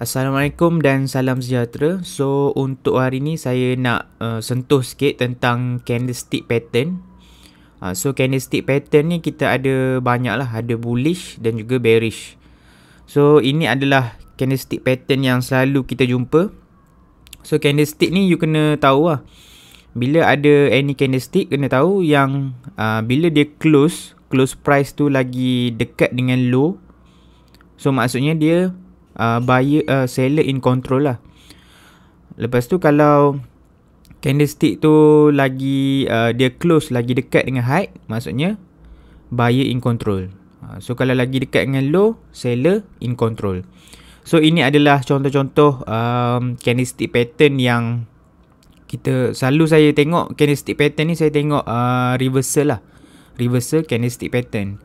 Assalamualaikum dan salam sejahtera. So untuk hari ni saya nak uh, sentuh sikit tentang candlestick pattern. Uh, so candlestick pattern ni kita ada banyak lah. Ada bullish dan juga bearish. So ini adalah candlestick pattern yang selalu kita jumpa. So candlestick ni you kena tahu lah. Bila ada any candlestick kena tahu yang uh, bila dia close, close price tu lagi dekat dengan low. So maksudnya dia uh, buyer uh, seller in control lah. Lepas tu kalau candlestick tu lagi uh, dia close lagi dekat dengan high, maksudnya buyer in control. so kalau lagi dekat dengan low, seller in control. So ini adalah contoh-contoh um, candlestick pattern yang kita selalu saya tengok candlestick pattern ni saya tengok uh, reversal lah. Reversal candlestick pattern.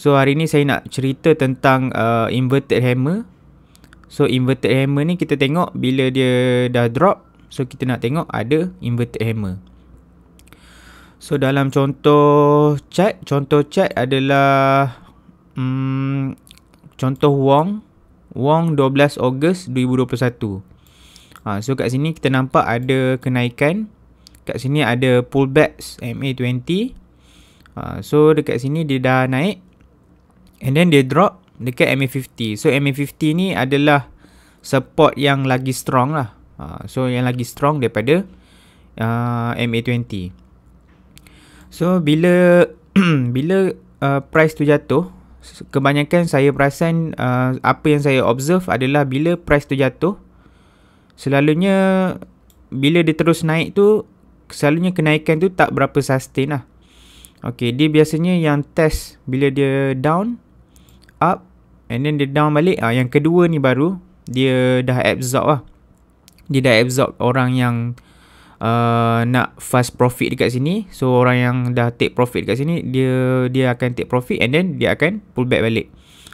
So hari ni saya nak cerita tentang uh, inverted hammer So inverted hammer ni kita tengok bila dia dah drop So kita nak tengok ada inverted hammer So dalam contoh chat Contoh chat adalah hmm, Contoh Wong Wong 12 Ogos 2021 ha, So kat sini kita nampak ada kenaikan Kat sini ada pullbacks MA20 ha, So dekat sini dia dah naik And then dia drop dekat MA50. So MA50 ni adalah support yang lagi strong lah. Uh, so yang lagi strong daripada uh, MA20. So bila bila uh, price tu jatuh, kebanyakan saya perasan uh, apa yang saya observe adalah bila price tu jatuh, selalunya bila dia terus naik tu, selalunya kenaikan tu tak berapa sustain lah. Okay, dia biasanya yang test bila dia down, up and then dia down balik ah yang kedua ni baru dia dah absorb lah dia dah absorb orang yang uh, nak fast profit dekat sini so orang yang dah take profit dekat sini dia dia akan take profit and then dia akan pull back balik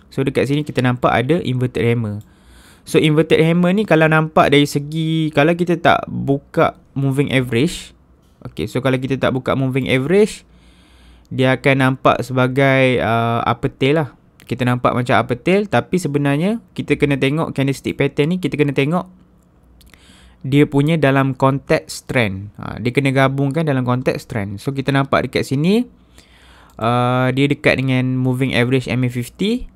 so dekat sini kita nampak ada inverted hammer so inverted hammer ni kalau nampak dari segi kalau kita tak buka moving average okey so kalau kita tak buka moving average dia akan nampak sebagai uh, upper tail lah kita nampak macam apa tail tapi sebenarnya kita kena tengok candlestick pattern ni kita kena tengok dia punya dalam konteks trend ha, dia kena gabungkan dalam konteks trend so kita nampak dekat sini uh, dia dekat dengan moving average MA50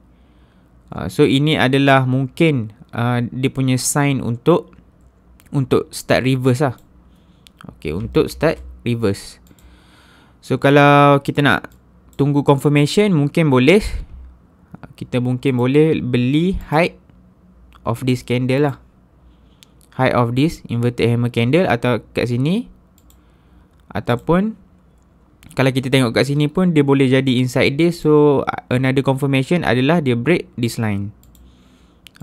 uh, so ini adalah mungkin uh, dia punya sign untuk untuk start reverse lah Okay, untuk start reverse So kalau kita nak tunggu confirmation Mungkin boleh kita mungkin boleh beli height of this candle lah height of this inverted hammer candle atau kat sini ataupun kalau kita tengok kat sini pun dia boleh jadi inside this so another confirmation adalah dia break this line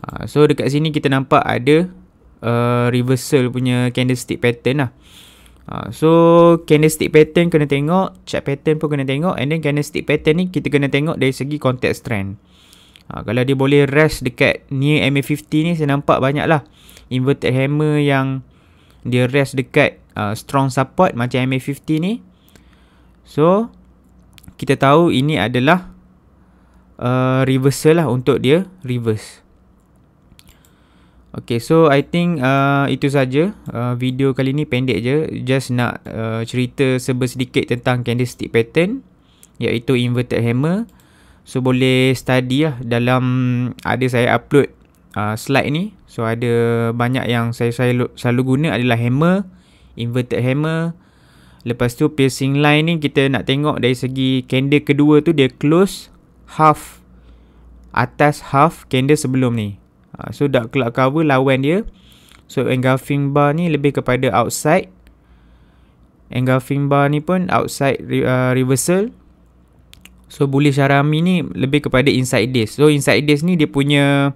ah, so dekat sini kita nampak ada uh, reversal punya candlestick pattern lah Ah, so candlestick pattern kena tengok Chart pattern pun kena tengok And then candlestick pattern ni kita kena tengok dari segi context trend ha, ah, Kalau dia boleh rest dekat near MA50 ni Saya nampak banyak lah Inverted hammer yang dia rest dekat uh, strong support Macam MA50 ni So kita tahu ini adalah uh, reversal lah untuk dia reverse Okay so I think uh, itu saja uh, video kali ni pendek je just nak uh, cerita seber sedikit tentang candlestick pattern iaitu inverted hammer so boleh study lah dalam ada saya upload uh, slide ni so ada banyak yang saya, saya selalu guna adalah hammer inverted hammer lepas tu piercing line ni kita nak tengok dari segi candle kedua tu dia close half atas half candle sebelum ni Ha, so dark cloud cover lawan dia So engulfing bar ni lebih kepada outside Engulfing bar ni pun outside uh, reversal So bullish harami ni lebih kepada inside days So inside days ni dia punya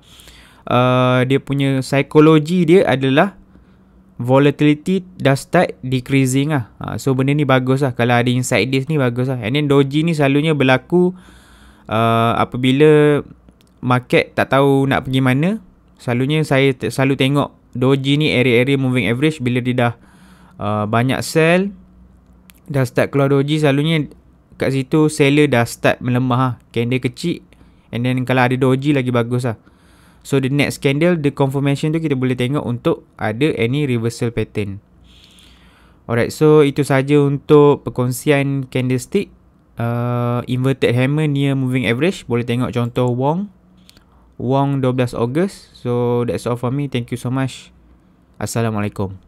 uh, Dia punya psikologi dia adalah Volatility dah start decreasing lah uh, So benda ni bagus lah Kalau ada inside days ni bagus lah And then doji ni selalunya berlaku uh, Apabila market tak tahu nak pergi mana Selalunya saya t- selalu tengok Doji ni area-area moving average Bila dia dah uh, banyak sell Dah start keluar Doji Selalunya kat situ seller dah start melemah ah. Candle kecil And then kalau ada Doji lagi bagus lah So the next candle The confirmation tu kita boleh tengok untuk Ada any reversal pattern Alright so itu saja untuk perkongsian candlestick uh, Inverted hammer near moving average Boleh tengok contoh Wong Wong 12 Ogos. So that's all for me. Thank you so much. Assalamualaikum.